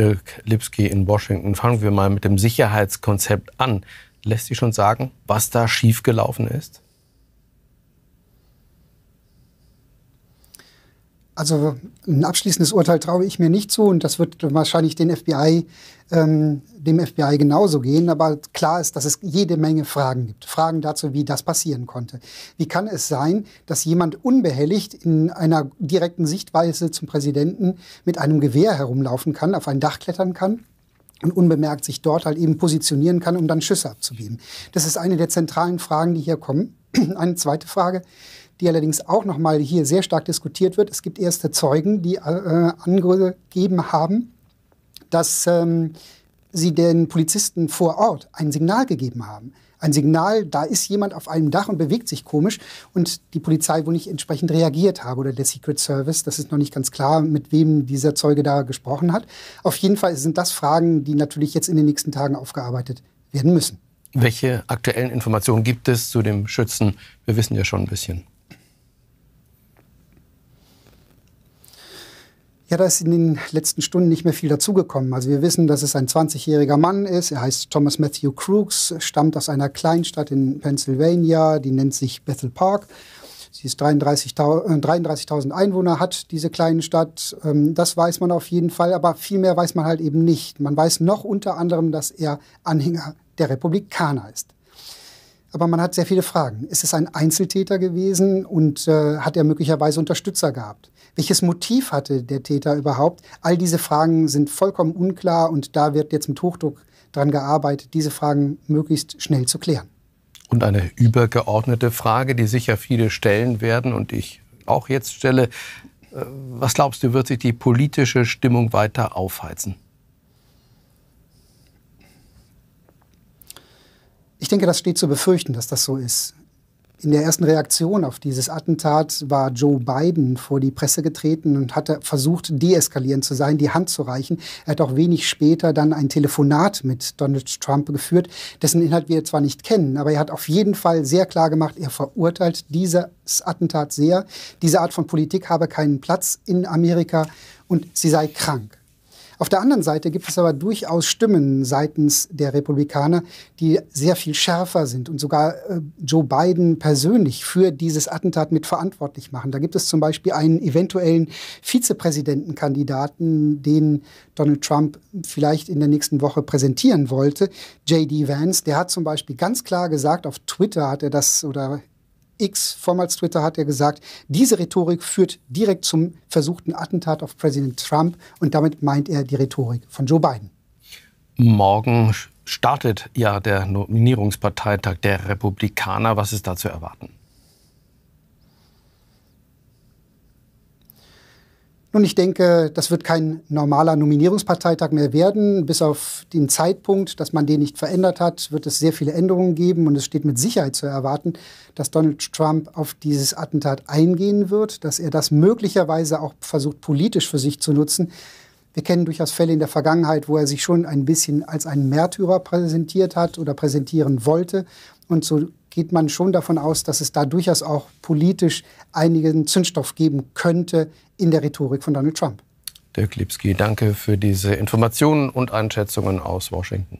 Dirk Lipsky in Washington. Fangen wir mal mit dem Sicherheitskonzept an. Lässt sich schon sagen, was da schiefgelaufen ist? Also ein abschließendes Urteil traue ich mir nicht zu und das wird wahrscheinlich den FBI, ähm, dem FBI genauso gehen. Aber klar ist, dass es jede Menge Fragen gibt. Fragen dazu, wie das passieren konnte. Wie kann es sein, dass jemand unbehelligt in einer direkten Sichtweise zum Präsidenten mit einem Gewehr herumlaufen kann, auf ein Dach klettern kann? und unbemerkt sich dort halt eben positionieren kann, um dann Schüsse abzugeben. Das ist eine der zentralen Fragen, die hier kommen. Eine zweite Frage, die allerdings auch nochmal hier sehr stark diskutiert wird. Es gibt erste Zeugen, die äh, äh, angegeben haben, dass ähm, sie den Polizisten vor Ort ein Signal gegeben haben. Ein Signal, da ist jemand auf einem Dach und bewegt sich komisch und die Polizei wohl nicht entsprechend reagiert habe oder der Secret Service. Das ist noch nicht ganz klar, mit wem dieser Zeuge da gesprochen hat. Auf jeden Fall sind das Fragen, die natürlich jetzt in den nächsten Tagen aufgearbeitet werden müssen. Welche aktuellen Informationen gibt es zu dem Schützen? Wir wissen ja schon ein bisschen. Ja, da ist in den letzten Stunden nicht mehr viel dazugekommen. Also wir wissen, dass es ein 20-jähriger Mann ist. Er heißt Thomas Matthew Crooks, stammt aus einer Kleinstadt in Pennsylvania, die nennt sich Bethel Park. Sie ist 33.000 33 äh, Einwohner, hat diese kleine Stadt. Ähm, das weiß man auf jeden Fall, aber viel mehr weiß man halt eben nicht. Man weiß noch unter anderem, dass er Anhänger der Republikaner ist. Aber man hat sehr viele Fragen. Ist es ein Einzeltäter gewesen und äh, hat er möglicherweise Unterstützer gehabt? Welches Motiv hatte der Täter überhaupt? All diese Fragen sind vollkommen unklar und da wird jetzt mit Hochdruck daran gearbeitet, diese Fragen möglichst schnell zu klären. Und eine übergeordnete Frage, die sicher viele stellen werden und ich auch jetzt stelle, äh, was glaubst du, wird sich die politische Stimmung weiter aufheizen? ich denke, das steht zu befürchten, dass das so ist. In der ersten Reaktion auf dieses Attentat war Joe Biden vor die Presse getreten und hatte versucht, deeskalierend zu sein, die Hand zu reichen. Er hat auch wenig später dann ein Telefonat mit Donald Trump geführt, dessen Inhalt wir zwar nicht kennen, aber er hat auf jeden Fall sehr klar gemacht, er verurteilt dieses Attentat sehr. Diese Art von Politik habe keinen Platz in Amerika und sie sei krank. Auf der anderen Seite gibt es aber durchaus Stimmen seitens der Republikaner, die sehr viel schärfer sind und sogar äh, Joe Biden persönlich für dieses Attentat mit verantwortlich machen. Da gibt es zum Beispiel einen eventuellen Vizepräsidentenkandidaten, den Donald Trump vielleicht in der nächsten Woche präsentieren wollte, J.D. Vance. Der hat zum Beispiel ganz klar gesagt, auf Twitter hat er das oder X, vormals Twitter, hat er gesagt, diese Rhetorik führt direkt zum versuchten Attentat auf Präsident Trump und damit meint er die Rhetorik von Joe Biden. Morgen startet ja der Nominierungsparteitag der Republikaner. Was ist da zu erwarten? Nun, ich denke, das wird kein normaler Nominierungsparteitag mehr werden. Bis auf den Zeitpunkt, dass man den nicht verändert hat, wird es sehr viele Änderungen geben. Und es steht mit Sicherheit zu erwarten, dass Donald Trump auf dieses Attentat eingehen wird, dass er das möglicherweise auch versucht, politisch für sich zu nutzen. Wir kennen durchaus Fälle in der Vergangenheit, wo er sich schon ein bisschen als einen Märtyrer präsentiert hat oder präsentieren wollte. Und so geht man schon davon aus, dass es da durchaus auch politisch einigen Zündstoff geben könnte in der Rhetorik von Donald Trump. Dirk Lipski, danke für diese Informationen und Einschätzungen aus Washington.